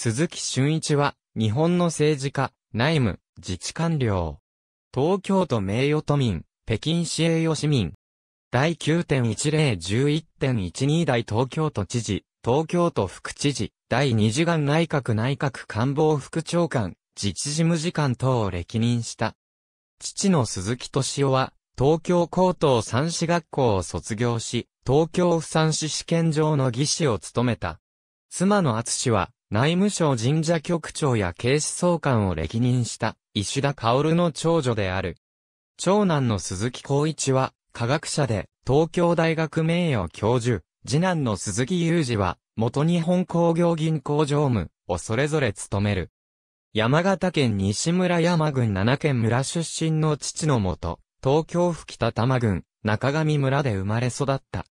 鈴木俊一は、日本の政治家、内務、自治官僚。東京都名誉都民、北京市栄誉市民。第9.1011.12代東京都知事、東京都副知事、第2次元内閣内閣官房副長官、自治事務次官等を歴任した。父の鈴木敏夫は、東京高等三士学校を卒業し、東京府三士試験場の技師を務めた。妻の厚氏は、内務省神社局長や警視総監を歴任した石田薫の長女である。長男の鈴木光一は科学者で東京大学名誉教授、次男の鈴木雄二は元日本工業銀行常務をそれぞれ務める。山形県西村山郡七県村出身の父のもと、東京府北多摩郡中上村で生まれ育った。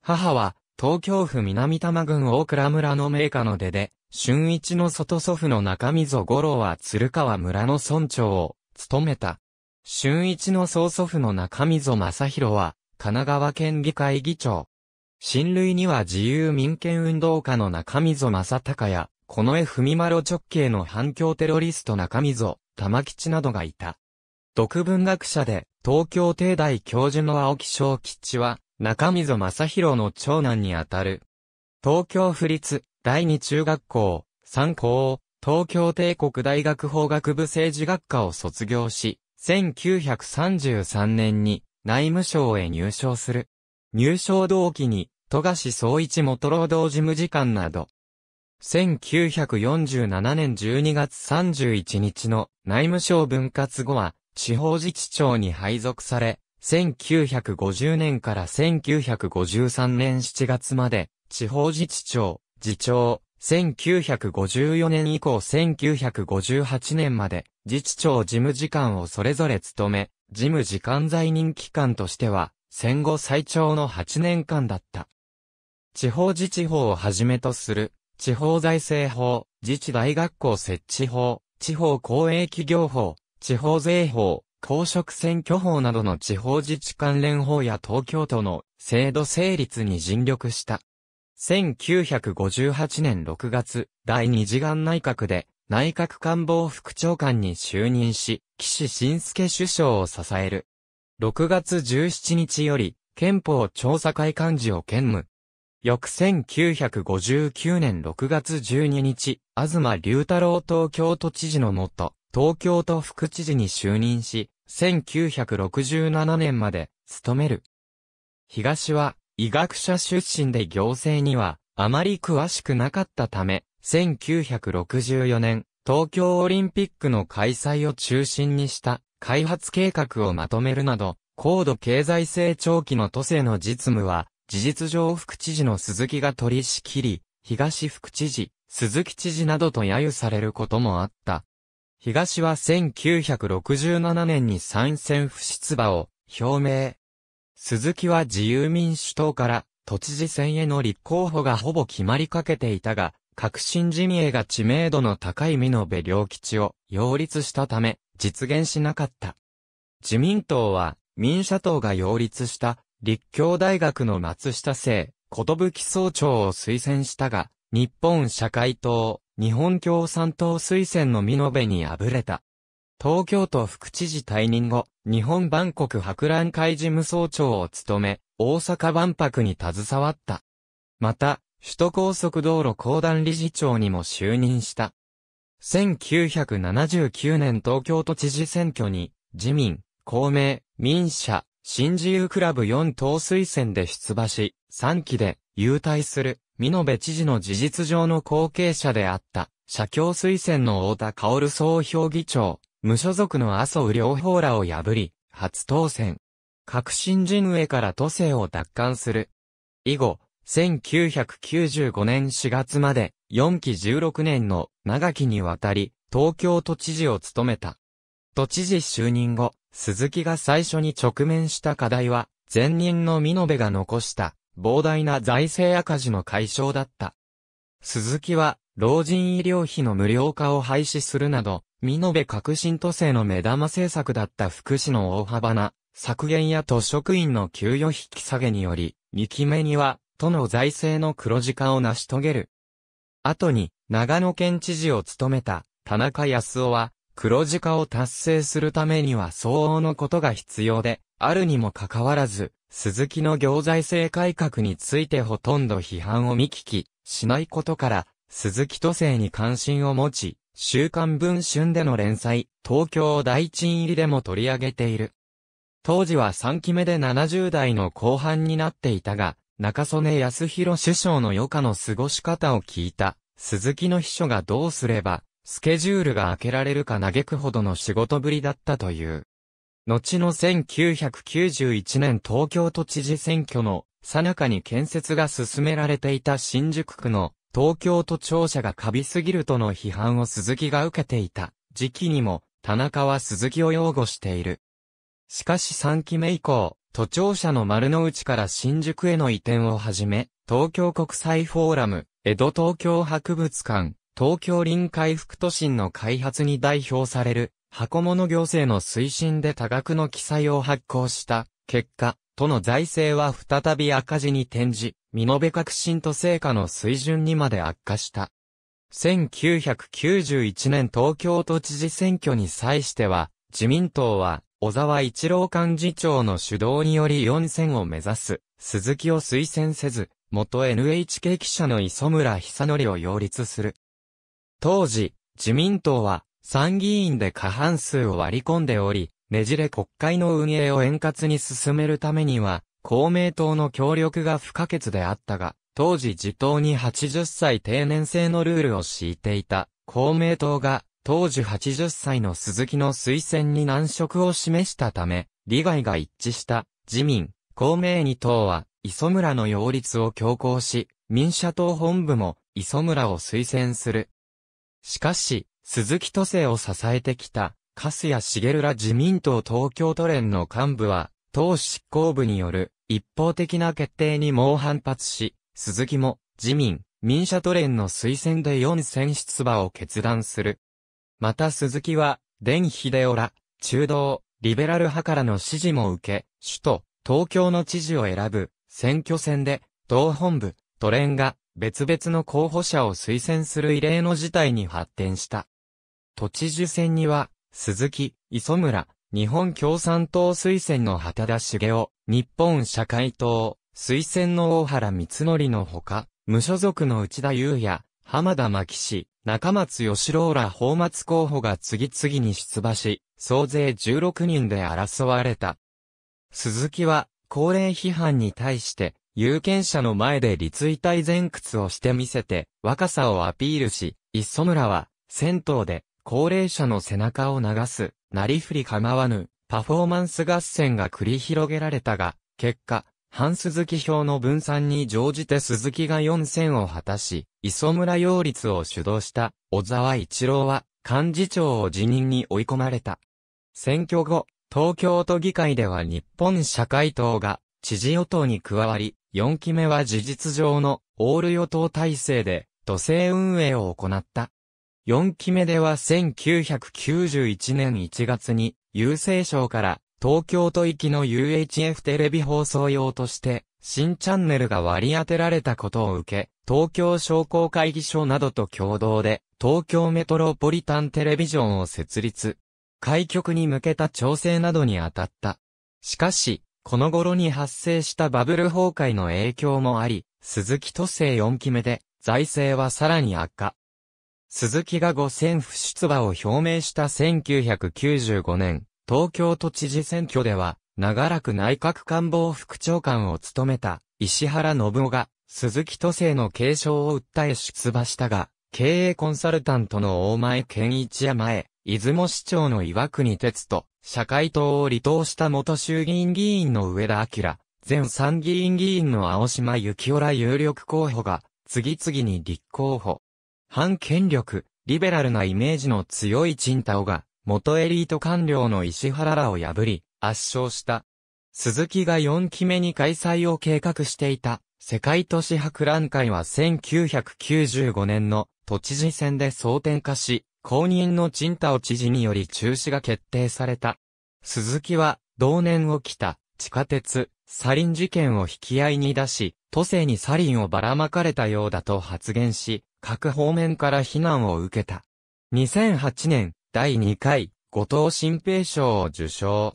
母は東京府南多摩郡大倉村の名家の出で、春一の外祖父の中溝五郎は鶴川村の村長を務めた。春一の曽祖父の中溝正宏は、神奈川県議会議長。親類には自由民権運動家の中溝正隆や、近江文丸直系の反共テロリスト中溝、玉吉などがいた。独文学者で、東京帝大教授の青木正吉は、中溝正宏の長男にあたる。東京府立第二中学校、三高、東京帝国大学法学部政治学科を卒業し、1933年に内務省へ入省する。入省同期に、富樫総一元労働事務次官など、1947年12月31日の内務省分割後は地方自治庁に配属され、1950年から1953年7月まで地方自治庁、次長、1954年以降1958年まで、自治庁事務次官をそれぞれ務め、事務次官在任期間としては、戦後最長の8年間だった。地方自治法をはじめとする、地方財政法、自治大学校設置法、地方公営企業法、地方税法、公職選挙法などの地方自治関連法や東京都の制度成立に尽力した。1958年6月、第二次元内閣で、内閣官房副長官に就任し、岸信介首相を支える。6月17日より、憲法調査会幹事を兼務。翌1959年6月12日、東隆太郎東京都知事のもと、東京都副知事に就任し、1967年まで、務める。東は、医学者出身で行政にはあまり詳しくなかったため、1964年、東京オリンピックの開催を中心にした開発計画をまとめるなど、高度経済成長期の都政の実務は、事実上副知事の鈴木が取り仕切り、東副知事、鈴木知事などと揶揄されることもあった。東は1967年に参戦不出馬を表明。鈴木は自由民主党から都知事選への立候補がほぼ決まりかけていたが、革新陣へが知名度の高い美濃部良吉を擁立したため、実現しなかった。自民党は、民社党が擁立した立教大学の松下生、き総長を推薦したが、日本社会党、日本共産党推薦の美濃部に敗れた。東京都副知事退任後、日本万国博覧会事務総長を務め、大阪万博に携わった。また、首都高速道路公団理事長にも就任した。1979年東京都知事選挙に、自民、公明、民社、新自由クラブ4党推薦で出馬し、3期で、優退する、美濃部知事の事実上の後継者であった、社協推薦の太田薫総評議長、無所属の麻生両方らを破り、初当選。革新陣営から都政を奪還する。以後、1995年4月まで、4期16年の長きにわたり、東京都知事を務めた。都知事就任後、鈴木が最初に直面した課題は、前任の美延が残した、膨大な財政赤字の解消だった。鈴木は、老人医療費の無料化を廃止するなど、美濃部革新都政の目玉政策だった福祉の大幅な削減や都職員の給与引き下げにより、2期目には、都の財政の黒字化を成し遂げる。後に、長野県知事を務めた、田中康夫は、黒字化を達成するためには相応のことが必要で、あるにもかかわらず、鈴木の行財政改革についてほとんど批判を見聞き、しないことから、鈴木都政に関心を持ち、週刊文春での連載、東京大一入りでも取り上げている。当時は3期目で70代の後半になっていたが、中曽根康弘首相の余暇の過ごし方を聞いた、鈴木の秘書がどうすれば、スケジュールが開けられるか嘆くほどの仕事ぶりだったという。後の1991年東京都知事選挙の最中に建設が進められていた新宿区の東京都庁舎がカビすぎるとの批判を鈴木が受けていた時期にも、田中は鈴木を擁護している。しかし3期目以降、都庁舎の丸の内から新宿への移転をはじめ、東京国際フォーラム、江戸東京博物館、東京臨海副都心の開発に代表される、箱物行政の推進で多額の記載を発行した結果、都の財政は再び赤字に転じ、身延革新と成果の水準にまで悪化した。1991年東京都知事選挙に際しては、自民党は、小沢一郎幹事長の主導により4選を目指す、鈴木を推薦せず、元 NHK 記者の磯村久則を擁立する。当時、自民党は参議院で過半数を割り込んでおり、ねじれ国会の運営を円滑に進めるためには、公明党の協力が不可欠であったが、当時自党に80歳定年制のルールを敷いていた公明党が、当時80歳の鈴木の推薦に難色を示したため、利害が一致した自民、公明二党は、磯村の擁立を強行し、民社党本部も磯村を推薦する。しかし、鈴木都政を支えてきた粕谷茂ら自民党東京都連の幹部は、党執行部による一方的な決定に猛反発し、鈴木も自民、民社都連の推薦で4選出馬を決断する。また鈴木は、電秀夫ら、中道、リベラル派からの支持も受け、首都、東京の知事を選ぶ、選挙戦で、党本部、都連が、別々の候補者を推薦する異例の事態に発展した。都知事選には、鈴木、磯村、日本共産党推薦の畑田茂雄、日本社会党、推薦の大原光則のほか、無所属の内田祐也、浜田牧氏、中松義郎ら法末候補が次々に出馬し、総勢16人で争われた。鈴木は、高齢批判に対して、有権者の前で立位体前屈をしてみせて、若さをアピールし、磯村は、銭湯で、高齢者の背中を流す、なりふり構わぬ、パフォーマンス合戦が繰り広げられたが、結果、反鈴木票の分散に乗じて鈴木が4選を果たし、磯村擁立を主導した小沢一郎は幹事長を辞任に追い込まれた。選挙後、東京都議会では日本社会党が知事与党に加わり、4期目は事実上のオール与党体制で都政運営を行った。4期目では1991年1月に、郵政省から東京都域の UHF テレビ放送用として、新チャンネルが割り当てられたことを受け、東京商工会議所などと共同で、東京メトロポリタンテレビジョンを設立。開局に向けた調整などに当たった。しかし、この頃に発生したバブル崩壊の影響もあり、鈴木都政4期目で、財政はさらに悪化。鈴木が五選不出馬を表明した1995年、東京都知事選挙では、長らく内閣官房副長官を務めた石原信夫が鈴木都政の継承を訴え出馬したが、経営コンサルタントの大前健一や前、出雲市長の岩国哲と、社会党を離党した元衆議院議員の上田明、前参議院議員の青島幸浦ら有力候補が、次々に立候補。反権力、リベラルなイメージの強いチンタオが、元エリート官僚の石原らを破り、圧勝した。鈴木が4期目に開催を計画していた、世界都市博覧会は1995年の都知事選で争点化し、公認のチンタオ知事により中止が決定された。鈴木は、同年起きた、地下鉄、サリン事件を引き合いに出し、都政にサリンをばらまかれたようだと発言し、各方面から非難を受けた。2008年、第2回、後藤新平賞を受賞。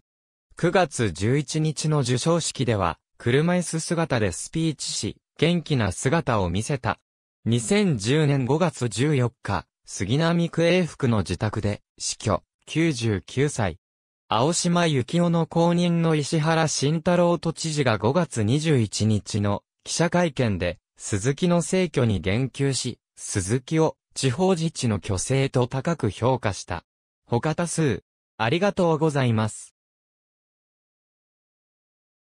9月11日の受賞式では、車椅子姿でスピーチし、元気な姿を見せた。2010年5月14日、杉並区英福の自宅で、死去、99歳。青島幸男の後任の石原慎太郎都知事が5月21日の記者会見で、鈴木の逝去に言及し、鈴木を地方自治の巨星と高く評価した。他多数、ありがとうございます。